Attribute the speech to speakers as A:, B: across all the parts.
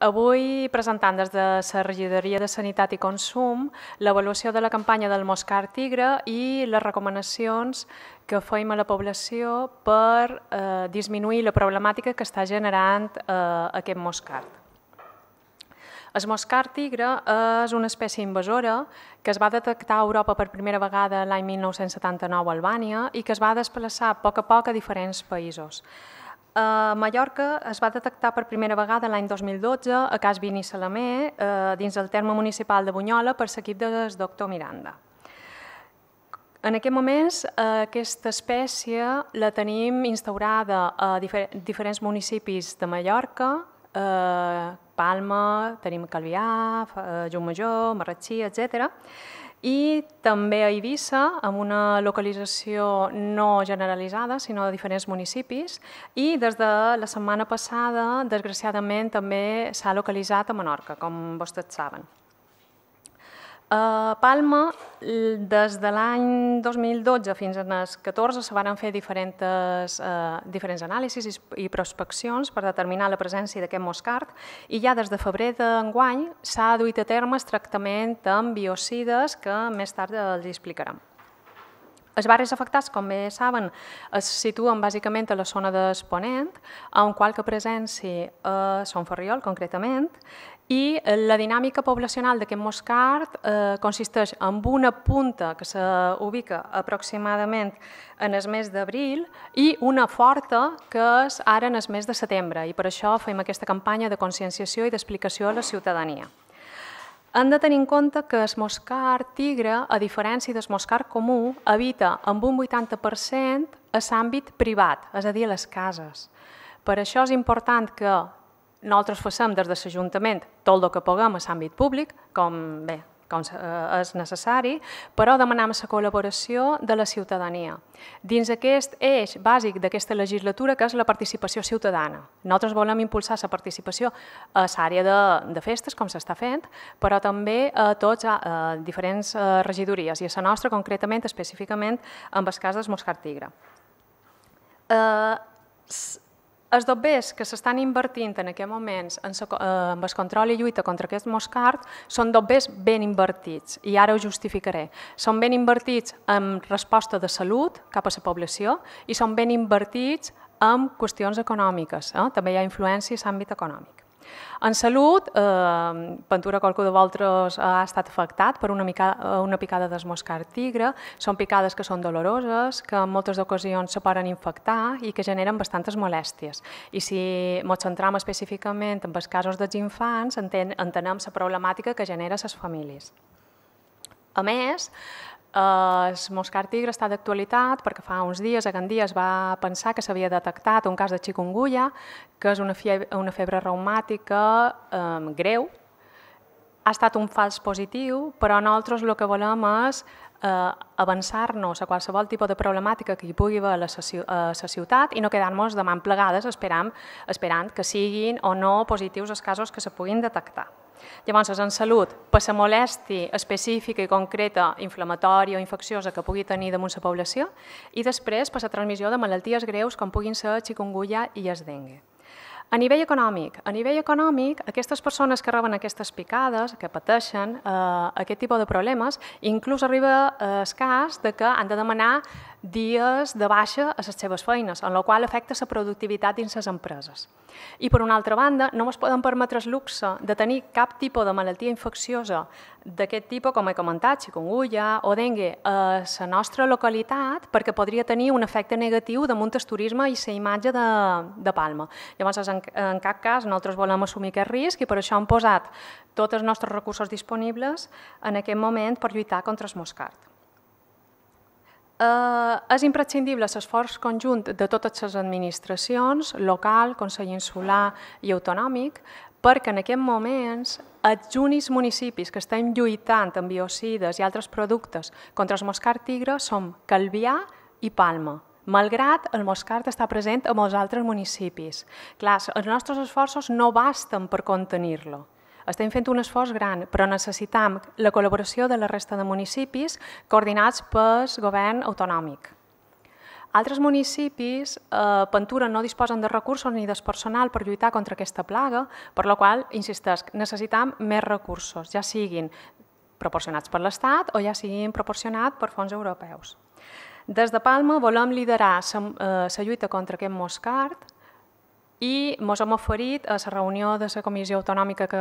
A: Avui presentant des de la Regidoria de Sanitat i Consum l'avaluació de la campanya del Moscar Tigre i les recomanacions que feim a la població per eh, disminuir la problemàtica que està generant eh, aquest moscar. El moscar tigre és una espècie invasora que es va detectar a Europa per primera vegada l'any 1979 a Albània i que es va desplaçar a poc a poc a diferents països. A Mallorca es va detectar per primera vegada l'any 2012 a Cas Vini Salamé, eh, dins del terme municipal de Bunyola, per l'equip del doctor Miranda. En aquest moment, eh, aquesta espècie la tenim instaurada a diferents municipis de Mallorca, eh, Palma, tenim Calvià, eh, Major, Marratxí, etc. I també a Eivissa, amb una localització no generalitzada, sinó de diferents municipis, i des de la setmana passada, desgraciadament, també s'ha localitzat a Menorca, com vostès saben. A Palma, des de l'any 2012 fins al 14 se van fer diferents, eh, diferents anàlisis i, i prospeccions per determinar la presència d'aquest moscard i ja des de febrer d'enguany s'ha duit a terme el tractament amb biocides que més tard eh, els explicarem. Els barris afectats, com bé saben, es situen bàsicament a la zona d'Esponent, on qualque presència a eh, Son Ferriol, concretament, i la dinàmica poblacional d'aquest moscard eh, consisteix en una punta que s'ubica aproximadament en el mes d'abril i una forta que és ara en el mes de setembre. I per això fem aquesta campanya de conscienciació i d'explicació a la ciutadania. Hem de tenir en compte que el moscar tigre, a diferència del moscar comú, habita amb un 80% a l'àmbit privat, és a dir, a les cases. Per això és important que nosaltres facem des de l'Ajuntament tot el que puguem a l'àmbit públic, com bé, com eh, és necessari, però demanem la col·laboració de la ciutadania. Dins aquest eix bàsic d'aquesta legislatura, que és la participació ciutadana. Nosaltres volem impulsar la participació a l'àrea de, de festes, com s'està fent, però també a tots a, a diferents eh, regidories, i a la nostra concretament, específicament, amb el cas dels Moscar Tigre. Eh, els dobbers que s'estan invertint en aquests moments en, amb el eh, control i lluita contra aquest moscard són dobbers ben invertits, i ara ho justificaré. Són ben invertits en resposta de salut cap a la població i són ben invertits en qüestions econòmiques. Eh? També hi ha influència en l'àmbit econòmic. En salut, eh, Ventura Colco de Voltres ha estat afectat per una, mica, eh, una picada d'esmoscar tigre. Són picades que són doloroses, que en moltes ocasions se poden infectar i que generen bastantes molèsties. I si ens centram específicament en els casos dels infants, enten, entenem la problemàtica que genera les famílies. A més, el eh, Moscar Tigre està d'actualitat perquè fa uns dies a Gandia es va pensar que s'havia detectat un cas de chikungunya, que és una febre, una febre reumàtica eh, greu. Ha estat un fals positiu, però nosaltres el que volem és eh, avançar-nos a qualsevol tipus de problemàtica que hi pugui haver a la, a ciutat i no quedar-nos de mans plegades esperant, esperant que siguin o no positius els casos que se puguin detectar. Llavors, en salut, per la molèstia específica i concreta, inflamatòria o infecciosa que pugui tenir damunt la població, i després per la transmissió de malalties greus com puguin ser chikungunya i es dengue. A nivell econòmic, a nivell econòmic, aquestes persones que reben aquestes picades, que pateixen eh, aquest tipus de problemes, inclús arriba el eh, cas de que han de demanar dies de baixa a les seves feines, en la qual afecta la productivitat dins les empreses. I, per una altra banda, no es poden permetre el luxe de tenir cap tipus de malaltia infecciosa d'aquest tipus, com he comentat, chikungunya o dengue, a la nostra localitat perquè podria tenir un efecte negatiu damunt el turisme i la imatge de, de Palma. Llavors, en, en cap cas, nosaltres volem assumir aquest risc i per això hem posat tots els nostres recursos disponibles en aquest moment per lluitar contra el moscard. Eh, és imprescindible l'esforç conjunt de totes les administracions, local, Consell Insular i Autonòmic, perquè en aquests moments els únics municipis que estem lluitant amb biocides i altres productes contra el moscar tigre som Calvià i Palma malgrat el moscard està present a molts altres municipis. Clar, els nostres esforços no basten per contenir-lo. Estem fent un esforç gran, però necessitam la col·laboració de la resta de municipis coordinats pel govern autonòmic. Altres municipis, eh, Pentura, no disposen de recursos ni de personal per lluitar contra aquesta plaga, per la qual, insistesc, necessitam més recursos, ja siguin proporcionats per l'Estat o ja siguin proporcionats per fons europeus. Des de Palma volem liderar eh, la eh, lluita contra aquest moscard i ens hem oferit a la reunió de la comissió autonòmica que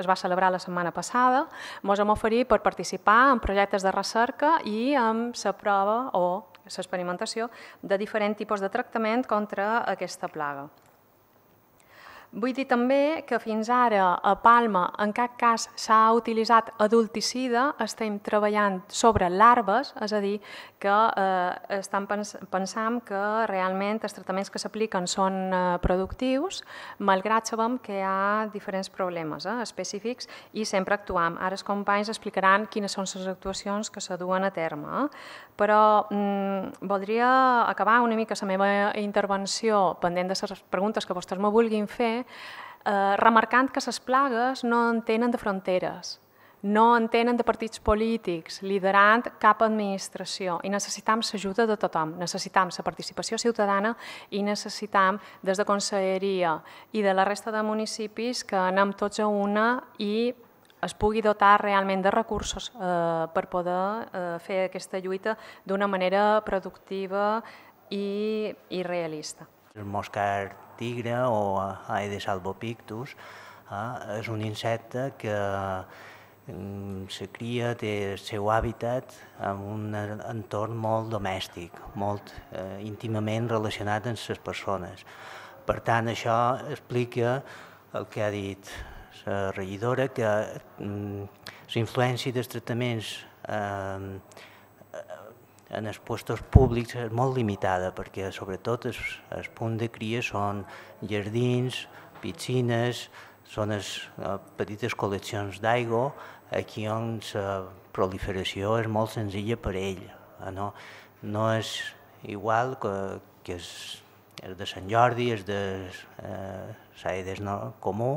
A: es va celebrar la setmana passada, ens hem oferit per participar en projectes de recerca i en la prova o l'experimentació de diferents tipus de tractament contra aquesta plaga. Vull dir també que fins ara a Palma en cap cas s'ha utilitzat adulticida, estem treballant sobre larves, és a dir, que eh, estan pens pensant que realment els tractaments que s'apliquen són eh, productius, malgrat sabem que hi ha diferents problemes eh, específics i sempre actuam. Ara els companys explicaran quines són les actuacions que se duen a terme. Eh? Però mm, voldria acabar una mica la meva intervenció pendent de les preguntes que vostès me vulguin fer eh, remarcant que les plagues no entenen de fronteres, no entenen de partits polítics, liderant cap administració i necessitam l'ajuda de tothom, necessitam la participació ciutadana i necessitam des de Conselleria i de la resta de municipis que anem tots a una i es pugui dotar realment de recursos eh, per poder eh, fer aquesta lluita d'una manera productiva i, i realista.
B: El moscar tigre o Aedes ah, albopictus eh, ah, és un insecte que mm, se cria, té el seu hàbitat en un entorn molt domèstic, molt eh, íntimament relacionat amb les persones. Per tant, això explica el que ha dit la regidora, que mm, la influència dels tractaments eh, en els puestos públics és molt limitada perquè sobretot els, punts de cria són jardins, piscines, són les eh, petites col·leccions d'aigua, aquí on la proliferació és molt senzilla per ell. Eh, no, no és igual que, que és, és de Sant Jordi, és de eh, Saedes no, Comú,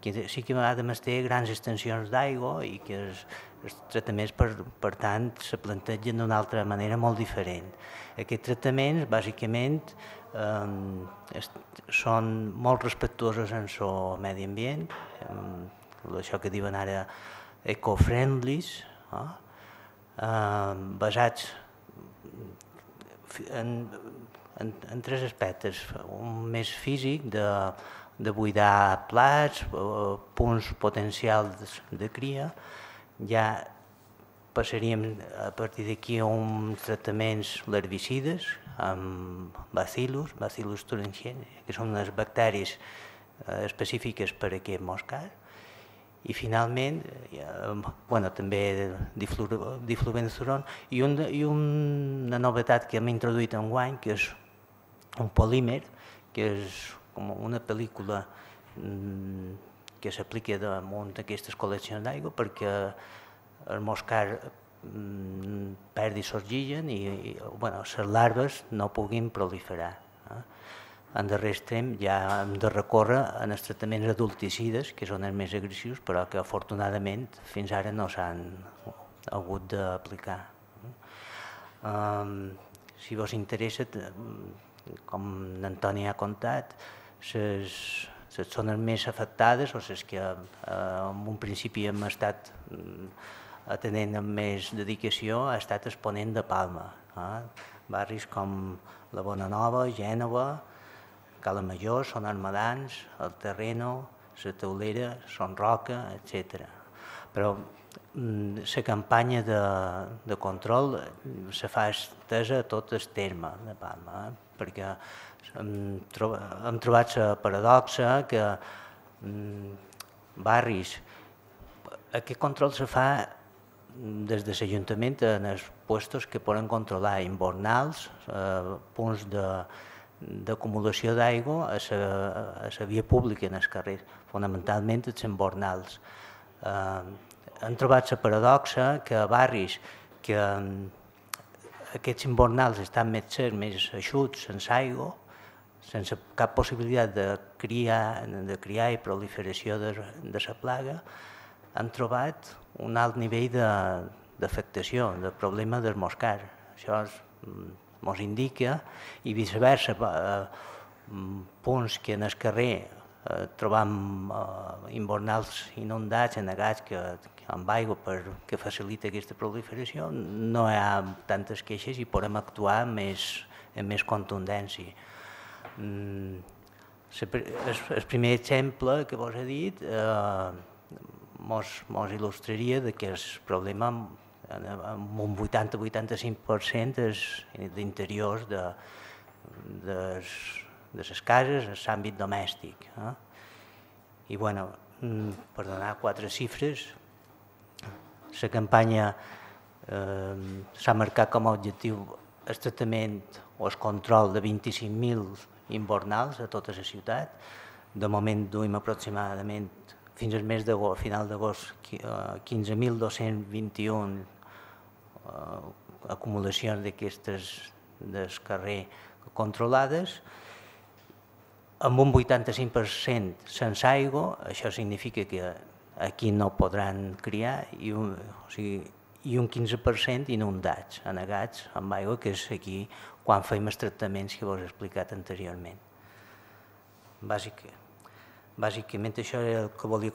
B: que sí que a vegades té grans extensions d'aigua i que els, els tractaments, per, per tant, se plantegen d'una altra manera molt diferent. Aquests tractaments, bàsicament, eh, es, són molt respectuosos en el so medi ambient, eh, això que diuen ara eco friendly eh, eh, basats en, en, en tres aspectes. Un més físic, de de buidar plats, eh, punts potencials de cria, ja passaríem a partir d'aquí a uns tractaments larvicides amb bacillus, bacillus thuringiensis, que són unes bacteris eh, específiques per a aquest moscat, i finalment, bueno, també diflubenzuron, i, un, i una novetat que hem introduït en guany, que és un polímer, que és com una pel·lícula mm, que s'aplica damunt d'aquestes col·leccions d'aigua perquè el moscar mm, perdi l'oxigen i, i bueno, les larves no puguin proliferar. Eh? En darrer extrem ja hem de recórrer en els tractaments adulticides, que són els més agressius, però que afortunadament fins ara no s'han hagut d'aplicar. Eh? Um, si vos interessa, com l'Antoni ha contat, les les zones més afectades o les que eh, en un principi hem estat mm, atenent amb més dedicació ha estat el ponent de Palma. Eh? Barris com la Bonanova, Gènova, Cala Major, Son Armadans, El Terreno, la Teulera, Son Roca, etc. Però mm, la campanya de, de control se fa estesa a tot el terme de Palma. Eh? perquè hem, troba, hem trobat la paradoxa que mm, barris, aquest control se fa des de l'Ajuntament en els puestos que poden controlar, invernals, eh, punts d'acumulació d'aigua a, la via pública en els carrers, fonamentalment els invernals. Eh, hem trobat la paradoxa que barris que mm, aquests invernals estan més més eixuts, sense aigua, sense cap possibilitat de criar, de criar i proliferació de, de la plaga, han trobat un alt nivell d'afectació, de, de problema del moscar. Això ens mm, indica, i viceversa, eh, mm, punts que en el carrer eh, trobam eh, invernals inundats, anegats, que, amb aigua per, que facilita aquesta proliferació, no hi ha tantes queixes i podem actuar amb més, amb més contundència. Mm, el primer exemple que vos he dit eh, mos, mos il·lustraria de que el problema amb un 80-85% és d'interiors de, des, de les cases en l'àmbit domèstic. Eh? I bueno, mm, per donar quatre xifres, la campanya eh, s'ha marcat com a objectiu el tractament o el control de 25.000 invernals a tota la ciutat. De moment duim aproximadament fins al mes d'agost, final d'agost, 15.221 eh, eh, acumulacions d'aquestes del carrer controlades, amb un 85% sense aigua, això significa que aquí no podran criar i un, o sigui, i un 15% inundats, anegats amb aigua, que és aquí quan fem els tractaments que vos he explicat anteriorment. Bàsic, bàsicament això era el que volia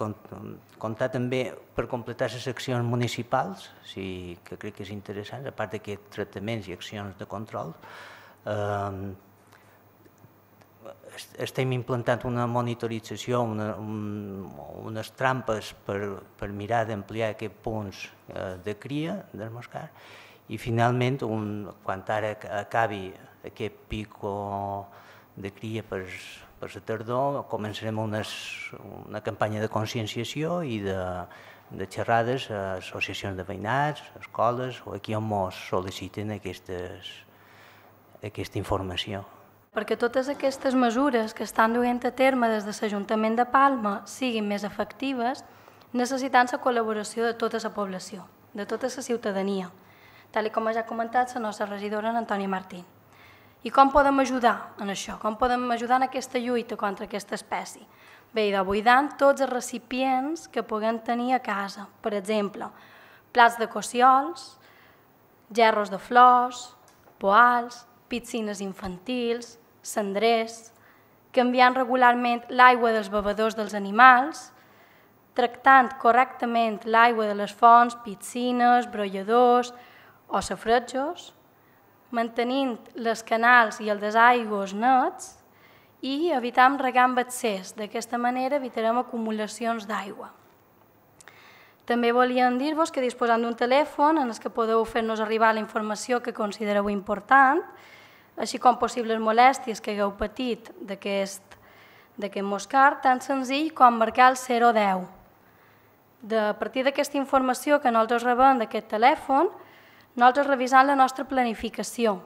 B: contar també per completar les accions municipals, sí, que crec que és interessant, a part d'aquests tractaments i accions de control, eh, estem implantant una monitorització, una, un, unes trampes per, per mirar d'ampliar aquests punts eh, de cria del moscar i finalment, un, quan ara acabi aquest pico de cria per, per la tardor, començarem unes, una campanya de conscienciació i de, de xerrades a associacions de veïnats, escoles, o aquí on mos sol·liciten aquestes, aquesta informació
C: perquè totes aquestes mesures que estan duent a terme des de l'Ajuntament de Palma siguin més efectives, necessitant la col·laboració de tota la població, de tota la ciutadania, tal com ja ha comentat la nostra regidora, en Antoni Martín. I com podem ajudar en això? Com podem ajudar en aquesta lluita contra aquesta espècie? Bé, i d'avuidant tots els recipients que puguem tenir a casa. Per exemple, plats de cociols, gerros de flors, poals, piscines infantils, cendrers, canviant regularment l'aigua dels bebedors dels animals, tractant correctament l'aigua de les fonts, piscines, brolladors o safretjos, mantenint les canals i els desaigües nets i evitar regar amb excés. D'aquesta manera evitarem acumulacions d'aigua. També volíem dir-vos que disposant d'un telèfon en el que podeu fer-nos arribar la informació que considereu important, així com possibles molèsties que hagueu patit d'aquest moscar, tan senzill com marcar el 010. De, a partir d'aquesta informació que nosaltres rebem d'aquest telèfon, nosaltres revisant la nostra planificació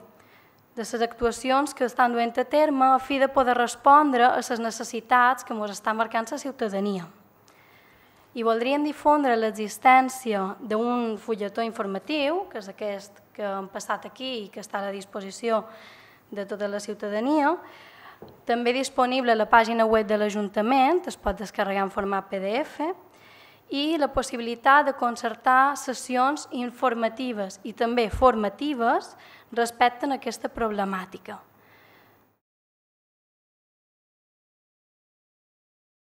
C: de les actuacions que estan duent a terme a fi de poder respondre a les necessitats que ens està marcant la ciutadania. I voldríem difondre l'existència d'un fulletó informatiu, que és aquest que hem passat aquí i que està a la disposició de tota la ciutadania. També disponible la pàgina web de l'Ajuntament, es pot descarregar en format PDF, i la possibilitat de concertar sessions informatives i també formatives respecte a aquesta problemàtica.